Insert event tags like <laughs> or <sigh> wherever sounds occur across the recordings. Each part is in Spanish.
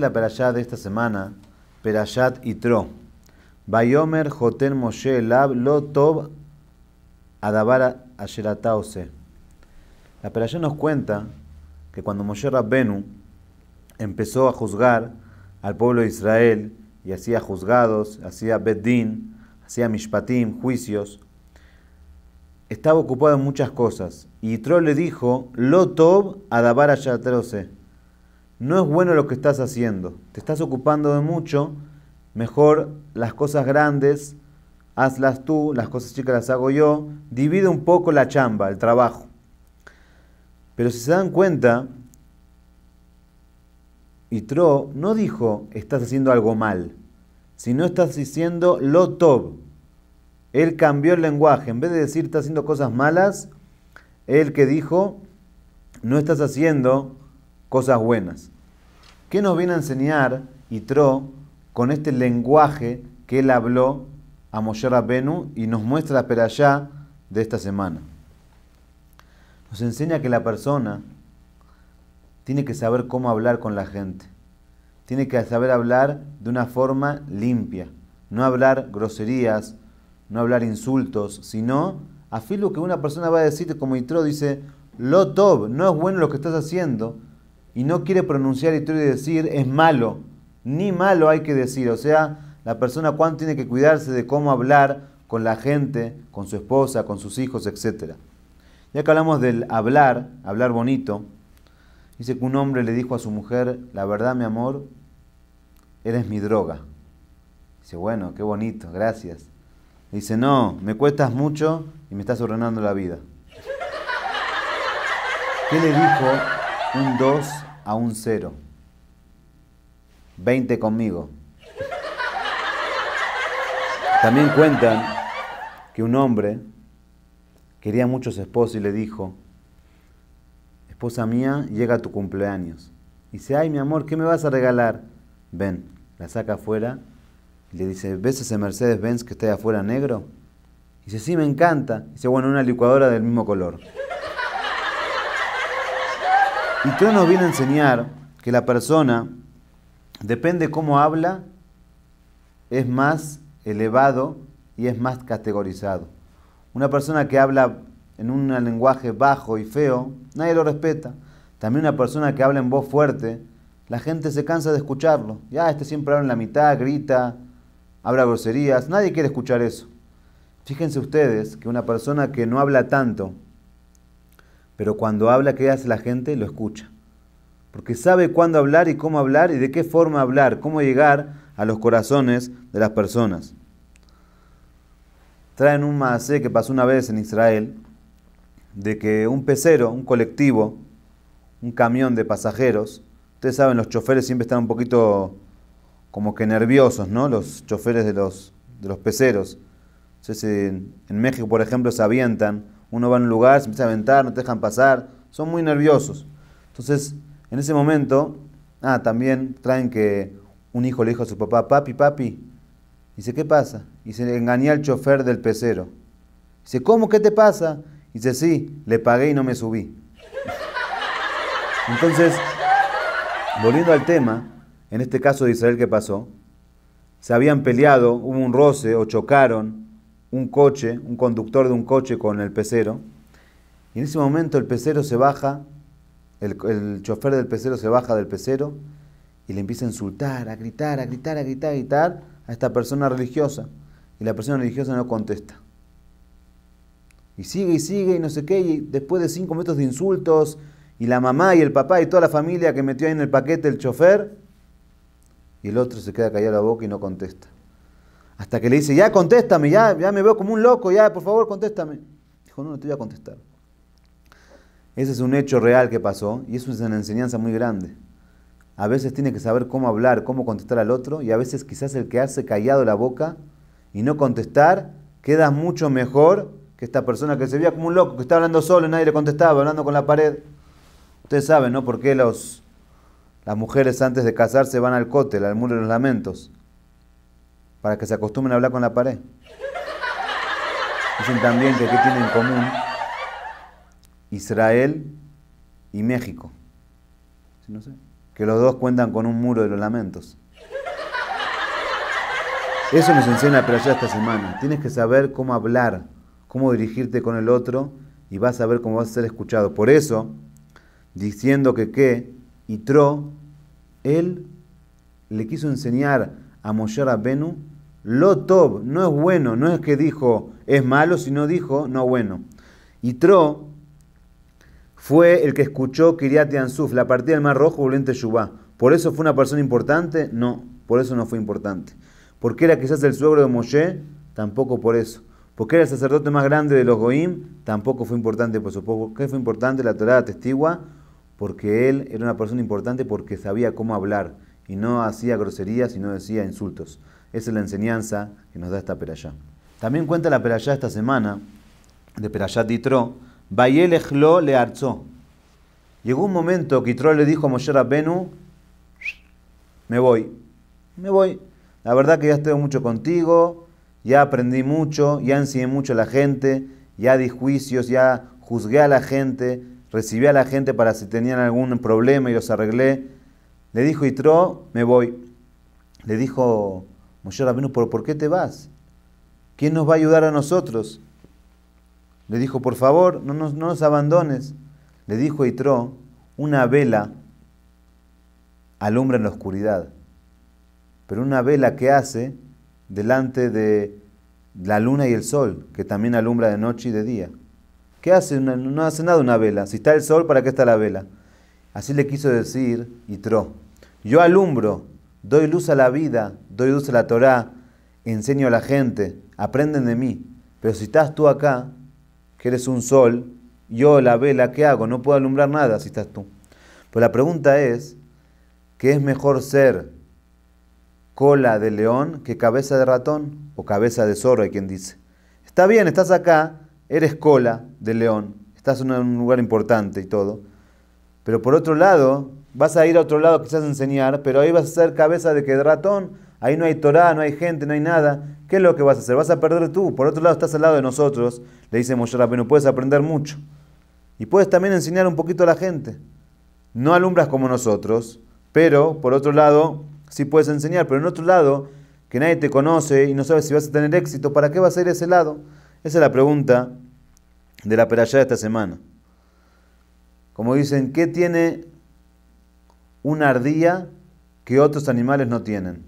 la perashá de esta semana, y Itro. Bayomer Joten Moshe Lab Lotob Adabara Asherataose. La perashá nos cuenta que cuando Moshe Rabbenu empezó a juzgar al pueblo de Israel y hacía juzgados, hacía Beddin, hacía Mishpatim, juicios, estaba ocupado en muchas cosas. Y Itro le dijo, Lotob Adabar Asherataose no es bueno lo que estás haciendo, te estás ocupando de mucho, mejor las cosas grandes, hazlas tú, las cosas chicas las hago yo, divide un poco la chamba, el trabajo. Pero si se dan cuenta, Tro no dijo estás haciendo algo mal, sino estás diciendo lo top. Él cambió el lenguaje, en vez de decir estás haciendo cosas malas, él que dijo no estás haciendo cosas buenas. ¿Qué nos viene a enseñar Yitro con este lenguaje que él habló a Moshe Rabbenu y nos muestra la allá de esta semana? Nos enseña que la persona tiene que saber cómo hablar con la gente. Tiene que saber hablar de una forma limpia. No hablar groserías, no hablar insultos, sino a lo que una persona va a decir, como Yitro dice, lo Lotov, no es bueno lo que estás haciendo, y no quiere pronunciar y decir es malo. Ni malo hay que decir. O sea, la persona cuán tiene que cuidarse de cómo hablar con la gente, con su esposa, con sus hijos, etc. Ya que hablamos del hablar, hablar bonito, dice que un hombre le dijo a su mujer, la verdad mi amor, eres mi droga. Dice, bueno, qué bonito, gracias. Dice, no, me cuestas mucho y me estás ordenando la vida. ¿Qué le dijo un dos a un cero. 20 conmigo. También cuentan que un hombre quería mucho su esposa y le dijo, esposa mía, llega tu cumpleaños. Y dice, ay mi amor, ¿qué me vas a regalar? Ven, la saca afuera y le dice, ¿ves ese Mercedes Benz que está afuera negro? Y dice, sí, me encanta. dice, bueno, una licuadora del mismo color. Y todo nos viene a enseñar que la persona, depende cómo habla, es más elevado y es más categorizado. Una persona que habla en un lenguaje bajo y feo, nadie lo respeta. También una persona que habla en voz fuerte, la gente se cansa de escucharlo. Ya, este siempre habla en la mitad, grita, habla groserías, nadie quiere escuchar eso. Fíjense ustedes que una persona que no habla tanto, pero cuando habla, ¿qué hace la gente? Lo escucha. Porque sabe cuándo hablar y cómo hablar y de qué forma hablar, cómo llegar a los corazones de las personas. Traen un masé que pasó una vez en Israel, de que un pecero, un colectivo, un camión de pasajeros, ustedes saben, los choferes siempre están un poquito como que nerviosos, ¿no? Los choferes de los, de los peceros. en México, por ejemplo, se avientan uno va a un lugar, se empieza a aventar, no te dejan pasar, son muy nerviosos. Entonces, en ese momento, ah, también traen que un hijo le dijo a su papá, papi, papi. Dice, ¿qué pasa? Y se engañé al chofer del pecero. Dice, ¿cómo? ¿Qué te pasa? Dice, sí, le pagué y no me subí. Entonces, volviendo al tema, en este caso de Israel, ¿qué pasó? Se habían peleado, hubo un roce o chocaron un coche, un conductor de un coche con el pecero, y en ese momento el pecero se baja, el, chofer del pecero se baja del pecero y le empieza a insultar, a gritar, a gritar, a gritar, a gritar a esta persona religiosa. Y la persona religiosa no contesta. Y sigue y sigue y no sé qué, y después de cinco minutos de insultos, y la mamá y el papá y toda la familia que metió ahí en el paquete el chofer, y el otro se queda callado la boca y no contesta. Hasta que le dice, ya contéstame, ya, ya me veo como un loco, ya, por favor, contéstame. Dijo, no, no te voy a contestar. Ese es un hecho real que pasó y eso es una enseñanza muy grande. A veces tiene que saber cómo hablar, cómo contestar al otro y a veces quizás el que hace callado la boca y no contestar queda mucho mejor que esta persona que se veía como un loco, que estaba hablando solo y nadie le contestaba, hablando con la pared. Ustedes saben, ¿no? Por qué las mujeres antes de casarse van al cótel, al muro de los lamentos para que se acostumbren a hablar con la pared. Dicen también que qué tienen en común Israel y México. Que los dos cuentan con un muro de los lamentos. Eso nos enseña pero ya esta semana. Tienes que saber cómo hablar, cómo dirigirte con el otro y vas a ver cómo vas a ser escuchado. Por eso, diciendo que qué y tro, él le quiso enseñar a Moshe Rabbenu, lo Tob no es bueno, no es que dijo es malo, sino dijo no bueno. Y Tro fue el que escuchó Kiriat Yansuf, la partida del Mar Rojo, volviente Shubá. ¿Por eso fue una persona importante? No, por eso no fue importante. ¿Por qué era quizás el suegro de Moshe? Tampoco por eso. ¿Por qué era el sacerdote más grande de los Goim? Tampoco fue importante por supuesto, qué fue importante la Torah testigua? Porque él era una persona importante porque sabía cómo hablar y no hacía groserías y no decía insultos. Esa es la enseñanza que nos da esta perayá. También cuenta la perayá esta semana, de perayá Titro, Bayelejlo le arzó. Llegó un momento que Titro le dijo a Moshe me voy, me voy. La verdad que ya estoy mucho contigo, ya aprendí mucho, ya enseñé mucho a la gente, ya di juicios, ya juzgué a la gente, recibí a la gente para si tenían algún problema y los arreglé le dijo Itró, me voy. Le dijo Moshe Rabenu, por qué te vas? ¿Quién nos va a ayudar a nosotros? Le dijo, por favor, no nos, abandones. Le dijo Itró, una vela alumbra en la oscuridad, pero una vela que hace delante de la luna y el sol, que también alumbra de noche y de día. ¿Qué hace? no hace nada una vela. Si está el sol, ¿para qué está la vela? Así le quiso decir Itró. Yo alumbro, doy luz a la vida, doy luz a la Torá, enseño a la gente, aprenden de mí. Pero si estás tú acá, que eres un sol, yo la vela, ¿qué hago? No puedo alumbrar nada si estás tú. Pues la pregunta es, ¿qué es mejor ser cola de león que cabeza de ratón o cabeza de zorro, hay quien dice? Está bien, estás acá, eres cola de león, estás en un lugar importante y todo. Pero por otro lado, Vas a ir a otro lado quizás a enseñar, pero ahí vas a ser cabeza de que ratón. Ahí no hay Torah, no hay gente, no hay nada. ¿Qué es lo que vas a hacer? Vas a perder tú. Por otro lado, estás al lado de nosotros. Le dice Moshe Rabbeinu, puedes aprender mucho. Y puedes también enseñar un poquito a la gente. No alumbras como nosotros, pero por otro lado, sí puedes enseñar. Pero en otro lado, que nadie te conoce y no sabes si vas a tener éxito, ¿para qué vas a ir a ese lado? Esa es la pregunta de la perallada de esta semana. Como dicen, ¿qué tiene una ardilla que otros animales no tienen.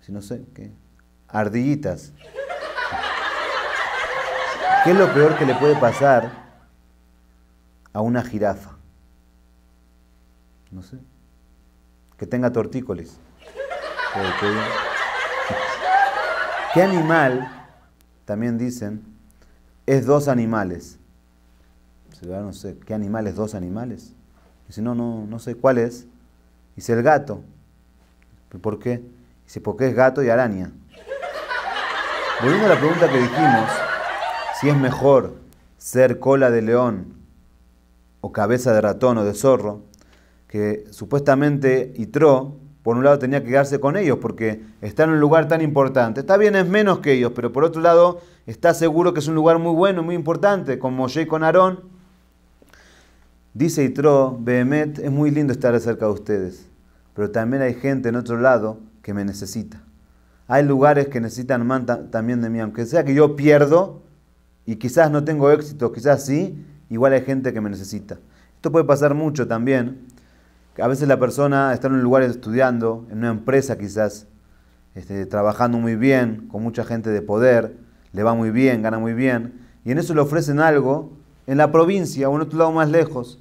Si no sé, ¿qué? Ardillitas. ¿Qué es lo peor que le puede pasar a una jirafa? No sé. Que tenga tortícolis. ¿Qué animal, también dicen, es dos animales? Se no sé, ¿qué animal es dos animales? Dice, no, no, no sé cuál es. Dice, el gato. ¿Por qué? Dice, porque es gato y araña. Volviendo a la pregunta que dijimos, si es mejor ser cola de león o cabeza de ratón o de zorro, que supuestamente Itro, por un lado, tenía que quedarse con ellos porque está en un lugar tan importante. Está bien, es menos que ellos, pero por otro lado, está seguro que es un lugar muy bueno, muy importante, como Moshe y con Aarón. Dice Itro, Behemet, es muy lindo estar cerca de ustedes, pero también hay gente en otro lado que me necesita. Hay lugares que necesitan manta también de mí, aunque sea que yo pierdo y quizás no tengo éxito, quizás sí, igual hay gente que me necesita. Esto puede pasar mucho también. A veces la persona está en un lugar estudiando, en una empresa quizás, este, trabajando muy bien, con mucha gente de poder, le va muy bien, gana muy bien, y en eso le ofrecen algo en la provincia o en otro lado más lejos.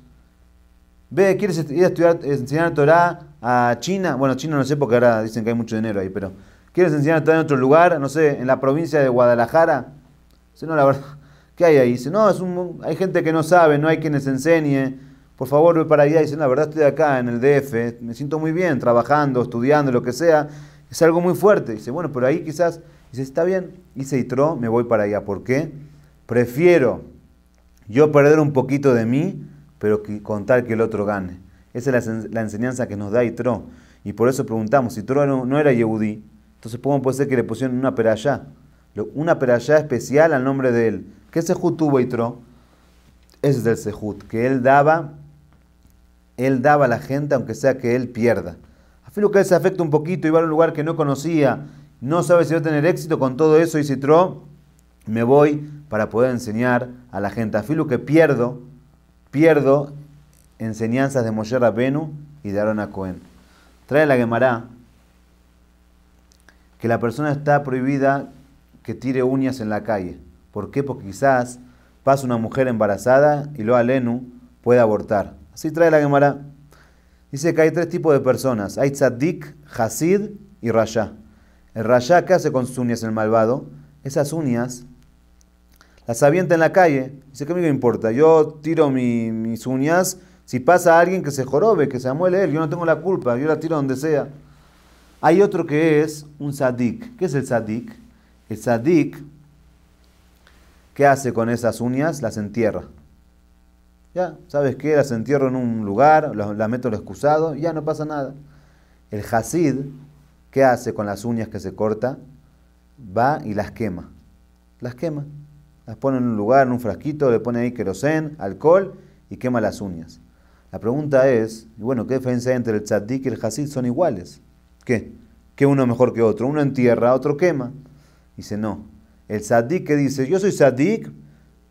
Ve, ¿quieres ir a eh, enseñar Torah a China? Bueno, China no sé porque ahora dicen que hay mucho dinero ahí, pero ¿quieres enseñar Torah en otro lugar? No sé, en la provincia de Guadalajara. Dice, no, la verdad, <laughs> ¿qué hay ahí? Dice, no, es un, hay gente que no sabe, no hay quienes enseñe. Por favor, ve para allá. Dice, la verdad estoy acá en el DF, me siento muy bien trabajando, estudiando, lo que sea. Es algo muy fuerte. Dice, bueno, pero ahí quizás, dice, está bien. Hice tro me voy para allá. ¿Por qué? Prefiero yo perder un poquito de mí pero que, con tal que el otro gane. Esa es la, enseñanza que nos da Itro. Y por eso preguntamos, si Yitro no, era Yehudí, entonces ¿cómo puede ser que le pusieron una perayá? Una perayá especial al nombre de él. ¿Qué sejut tuvo Itro? Ese es del sejut, que él daba, él daba a la gente aunque sea que él pierda. Afilo que él se afecta un poquito y va a un lugar que no conocía, no sabe si va a tener éxito con todo eso y Yitro, me voy para poder enseñar a la gente. a Afilo que pierdo, pierdo enseñanzas de Moshe Benu y de Aaron Cohen. Trae la Gemara que la persona está prohibida que tire uñas en la calle. ¿Por qué? Porque quizás pasa una mujer embarazada y lo alenu puede abortar. Así trae la Gemara. Dice que hay tres tipos de personas. Hay tzaddik, hasid y rasha. El rasha, ¿qué hace con sus uñas el malvado? Esas uñas las avienta en la calle. Dice, ¿qué me importa? Yo tiro mis uñas, si pasa alguien que se jorobe, que se amuele él, yo no tengo la culpa, yo la tiro donde sea. Hay otro que es un sadik. ¿Qué es el sadik? El sadik, ¿qué hace con esas uñas? Las entierra. Ya, ¿sabes qué? Las entierro en un lugar, las, meto en excusado, ya no pasa nada. El hasid, ¿qué hace con las uñas que se corta? Va y las quema. Las quema. Las pone en un lugar, en un frasquito, le pone ahí querosén, alcohol y quema las uñas. La pregunta es, bueno, ¿qué diferencia hay entre el tzaddik y el hasid? Son iguales. ¿Qué? ¿Que uno mejor que otro? Uno entierra, otro quema. Dice, no. El tzaddik que dice, yo soy tzaddik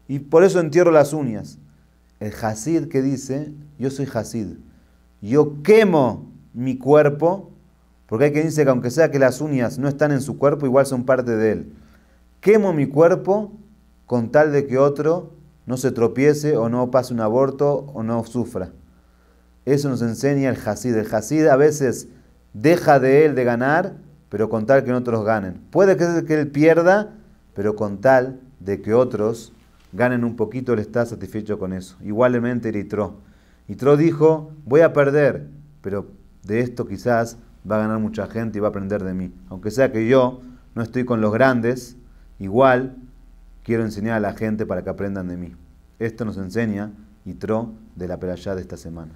y por eso entierro las uñas. El hasid que dice, yo soy hasid. Yo quemo mi cuerpo, porque hay quien dice que aunque sea que las uñas no están en su cuerpo, igual son parte de él. Quemo mi cuerpo con tal de que otro no se tropiece o no pase un aborto o no sufra. Eso nos enseña el Hasid. El Hasid a veces deja de él de ganar, pero con tal que otros ganen. Puede que él pierda, pero con tal de que otros ganen un poquito, él está satisfecho con eso. Igualmente Eritro. Eritro dijo, voy a perder, pero de esto quizás va a ganar mucha gente y va a aprender de mí. Aunque sea que yo no estoy con los grandes, igual Quiero enseñar a la gente para que aprendan de mí. Esto nos enseña y Tro de la peralla de esta semana.